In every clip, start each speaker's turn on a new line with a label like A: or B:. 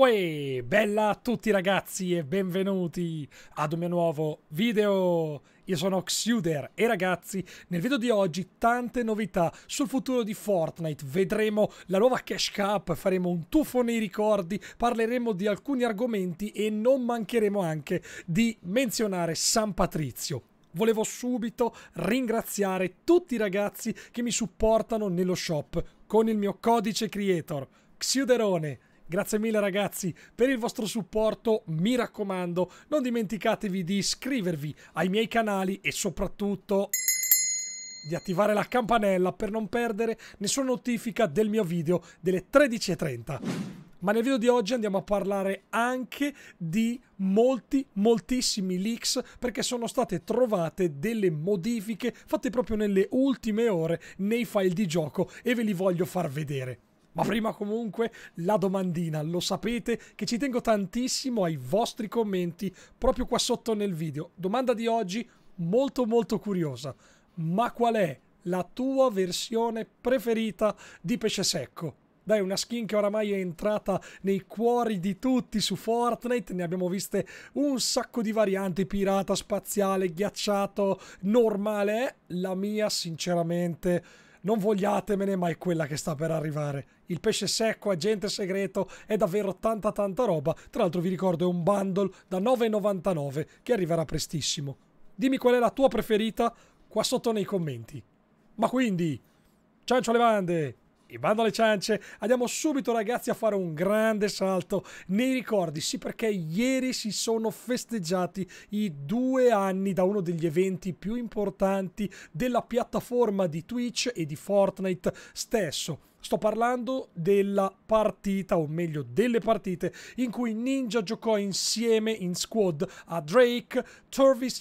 A: Uè, bella a tutti ragazzi e benvenuti ad un mio nuovo video. Io sono Xuder e ragazzi, nel video di oggi tante novità sul futuro di Fortnite. Vedremo la nuova cash cup, faremo un tuffo nei ricordi, parleremo di alcuni argomenti e non mancheremo anche di menzionare San Patrizio volevo subito ringraziare tutti i ragazzi che mi supportano nello shop con il mio codice creator Xiuderone Grazie mille ragazzi per il vostro supporto, mi raccomando, non dimenticatevi di iscrivervi ai miei canali e soprattutto di attivare la campanella per non perdere nessuna notifica del mio video delle 13.30. Ma nel video di oggi andiamo a parlare anche di molti, moltissimi leaks perché sono state trovate delle modifiche fatte proprio nelle ultime ore nei file di gioco e ve li voglio far vedere. Ma prima comunque la domandina, lo sapete che ci tengo tantissimo ai vostri commenti proprio qua sotto nel video. Domanda di oggi molto molto curiosa, ma qual è la tua versione preferita di pesce secco? Dai, una skin che oramai è entrata nei cuori di tutti su Fortnite, ne abbiamo viste un sacco di varianti, pirata, spaziale, ghiacciato, normale, eh, la mia sinceramente non vogliatemene, ma è quella che sta per arrivare. Il pesce secco, agente segreto, è davvero tanta tanta roba. Tra l'altro vi ricordo è un bundle da 9,99 che arriverà prestissimo. Dimmi qual è la tua preferita qua sotto nei commenti. Ma quindi, ciancio le bande! e bando alle ciance, andiamo subito ragazzi a fare un grande salto nei ricordi, sì perché ieri si sono festeggiati i due anni da uno degli eventi più importanti della piattaforma di Twitch e di Fortnite stesso Sto parlando della partita, o meglio delle partite, in cui Ninja giocò insieme in squad a Drake, Turvis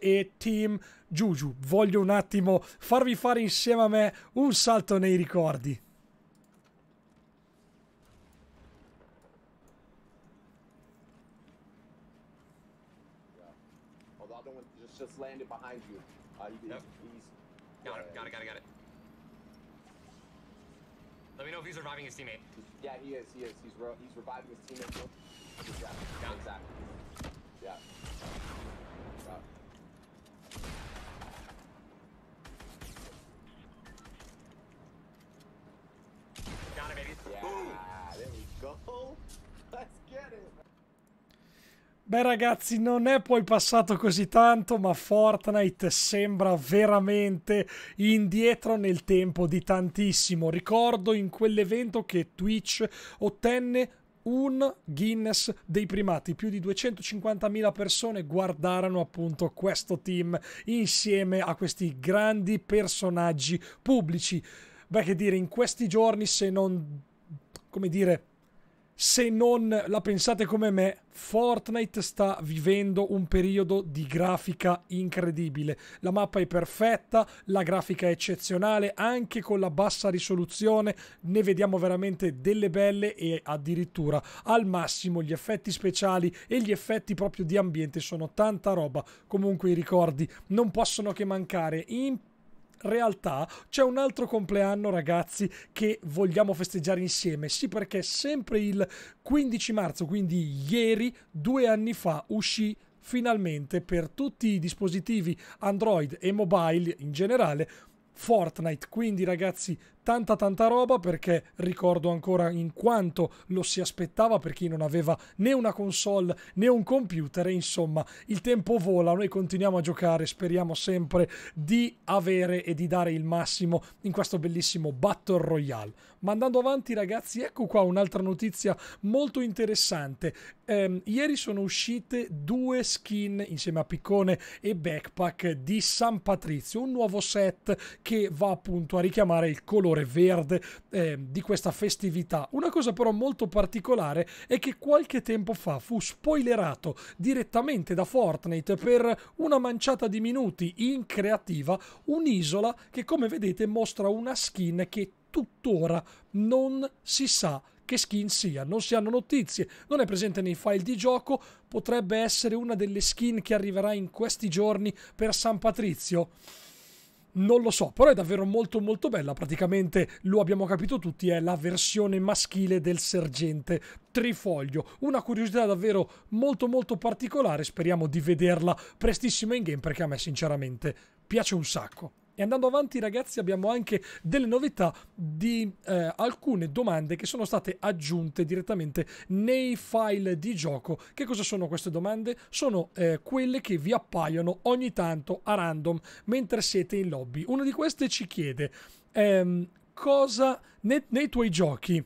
A: e Team Juju. Voglio un attimo farvi fare insieme a me un salto nei ricordi. Yeah. Although one just landed behind you. Uh, you, yep. Got it, got it, got it, got it. Let me know if he's reviving his teammate. Yeah, he is. He is. He's re he's reviving his teammate. Yeah, exactly. Yeah. Beh ragazzi, non è poi passato così tanto, ma Fortnite sembra veramente indietro nel tempo di tantissimo. Ricordo in quell'evento che Twitch ottenne un Guinness dei primati. Più di 250.000 persone guardarono appunto questo team insieme a questi grandi personaggi pubblici. Beh, che dire, in questi giorni se non, come dire, se non la pensate come me, Fortnite sta vivendo un periodo di grafica incredibile. La mappa è perfetta, la grafica è eccezionale, anche con la bassa risoluzione ne vediamo veramente delle belle e addirittura al massimo gli effetti speciali e gli effetti proprio di ambiente sono tanta roba. Comunque i ricordi non possono che mancare. In realtà c'è un altro compleanno, ragazzi, che vogliamo festeggiare insieme. Sì, perché sempre il 15 marzo, quindi ieri, due anni fa, uscì finalmente per tutti i dispositivi Android e mobile in generale Fortnite. Quindi, ragazzi, tanta tanta roba perché ricordo ancora in quanto lo si aspettava per chi non aveva né una console né un computer e insomma il tempo vola noi continuiamo a giocare speriamo sempre di avere e di dare il massimo in questo bellissimo Battle Royale ma andando avanti ragazzi ecco qua un'altra notizia molto interessante ehm, ieri sono uscite due skin insieme a piccone e backpack di San Patrizio un nuovo set che va appunto a richiamare il colore colore verde eh, di questa festività. Una cosa però molto particolare è che qualche tempo fa fu spoilerato direttamente da Fortnite per una manciata di minuti in creativa un'isola che come vedete mostra una skin che tuttora non si sa che skin sia, non si hanno notizie, non è presente nei file di gioco, potrebbe essere una delle skin che arriverà in questi giorni per San Patrizio. Non lo so, però è davvero molto molto bella, praticamente lo abbiamo capito tutti, è la versione maschile del sergente trifoglio. Una curiosità davvero molto molto particolare, speriamo di vederla prestissimo in game perché a me sinceramente piace un sacco andando avanti, ragazzi, abbiamo anche delle novità di eh, alcune domande che sono state aggiunte direttamente nei file di gioco. Che cosa sono queste domande? Sono eh, quelle che vi appaiono ogni tanto a random mentre siete in lobby. Una di queste ci chiede ehm, cosa ne, nei tuoi giochi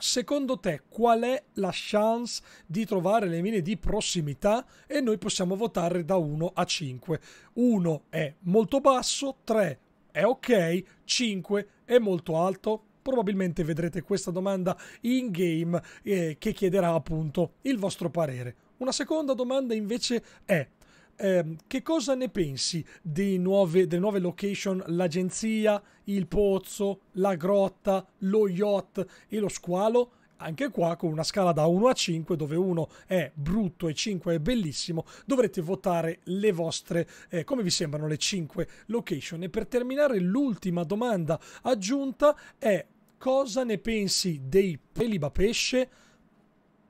A: Secondo te qual è la chance di trovare le mine di prossimità? E noi possiamo votare da 1 a 5. 1 è molto basso, 3 è ok, 5 è molto alto. Probabilmente vedrete questa domanda in game eh, che chiederà appunto il vostro parere. Una seconda domanda invece è Ehm, che cosa ne pensi nuove, delle nuove location, l'agenzia, il pozzo, la grotta, lo yacht e lo squalo? Anche qua con una scala da 1 a 5 dove 1 è brutto e 5 è bellissimo, dovrete votare le vostre, eh, come vi sembrano le 5 location. E per terminare l'ultima domanda aggiunta è cosa ne pensi dei pelibapesce?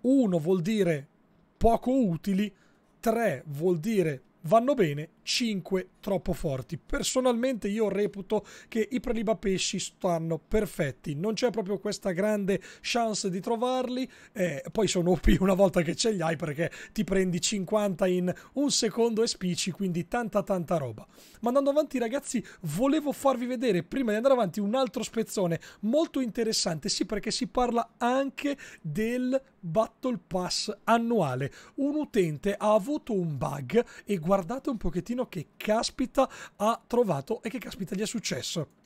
A: 1 vuol dire poco utili, 3 vuol dire vanno bene 5 troppo forti. Personalmente io reputo che i prelibapesci stanno perfetti, non c'è proprio questa grande chance di trovarli, eh, poi sono OP una volta che ce li hai perché ti prendi 50 in un secondo e spici, quindi tanta tanta roba. Ma andando avanti ragazzi, volevo farvi vedere prima di andare avanti un altro spezzone molto interessante, sì perché si parla anche del Battle Pass annuale. Un utente ha avuto un bug e guardate un pochettino che caspita ha trovato e che caspita gli è successo.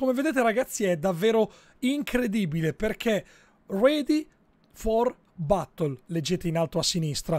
A: Come vedete ragazzi è davvero incredibile perché Ready for Battle, leggete in alto a sinistra.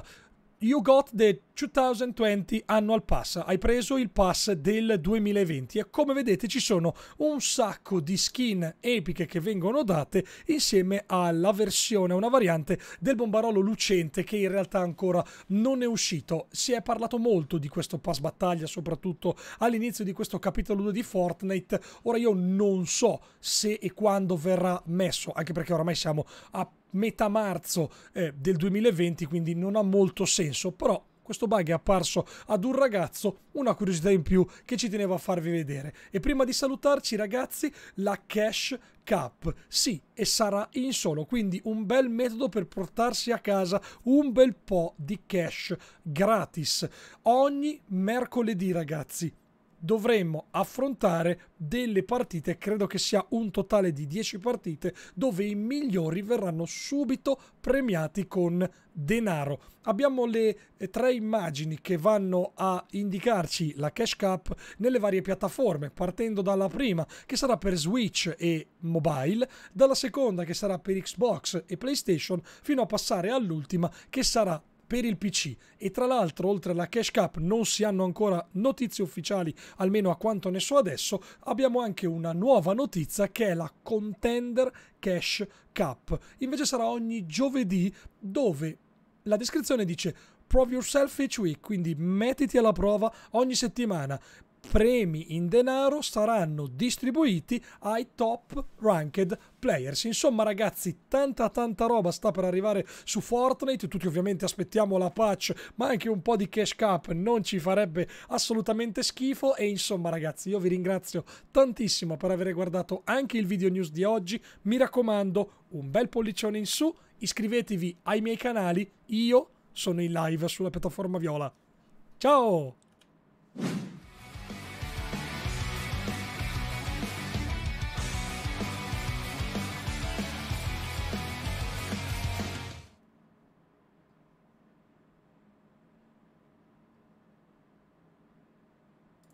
A: You got the 2020 annual pass, hai preso il pass del 2020 e come vedete ci sono un sacco di skin epiche che vengono date insieme alla versione, una variante del bombarolo lucente che in realtà ancora non è uscito. Si è parlato molto di questo pass battaglia soprattutto all'inizio di questo capitolo 2 di Fortnite, ora io non so se e quando verrà messo, anche perché oramai siamo a metà marzo eh, del 2020 quindi non ha molto senso però questo bug è apparso ad un ragazzo, una curiosità in più che ci tenevo a farvi vedere. E prima di salutarci ragazzi, la Cash Cup. Sì, e sarà in solo, quindi un bel metodo per portarsi a casa un bel po' di cash gratis. Ogni mercoledì, ragazzi dovremmo affrontare delle partite, credo che sia un totale di 10 partite, dove i migliori verranno subito premiati con denaro. Abbiamo le eh, tre immagini che vanno a indicarci la cash cap nelle varie piattaforme, partendo dalla prima che sarà per Switch e mobile, dalla seconda che sarà per Xbox e PlayStation, fino a passare all'ultima che sarà per il PC e tra l'altro oltre alla Cash Cup non si hanno ancora notizie ufficiali, almeno a quanto ne so adesso, abbiamo anche una nuova notizia che è la Contender Cash Cup. Invece sarà ogni giovedì dove la descrizione dice Prove yourself each week, quindi mettiti alla prova ogni settimana premi in denaro saranno distribuiti ai top ranked players. Insomma ragazzi, tanta tanta roba sta per arrivare su Fortnite, tutti ovviamente aspettiamo la patch, ma anche un po' di cash cap non ci farebbe assolutamente schifo e insomma ragazzi, io vi ringrazio tantissimo per aver guardato anche il video news di oggi. Mi raccomando, un bel pollicione in su, iscrivetevi ai miei canali, io sono in live sulla piattaforma Viola. Ciao!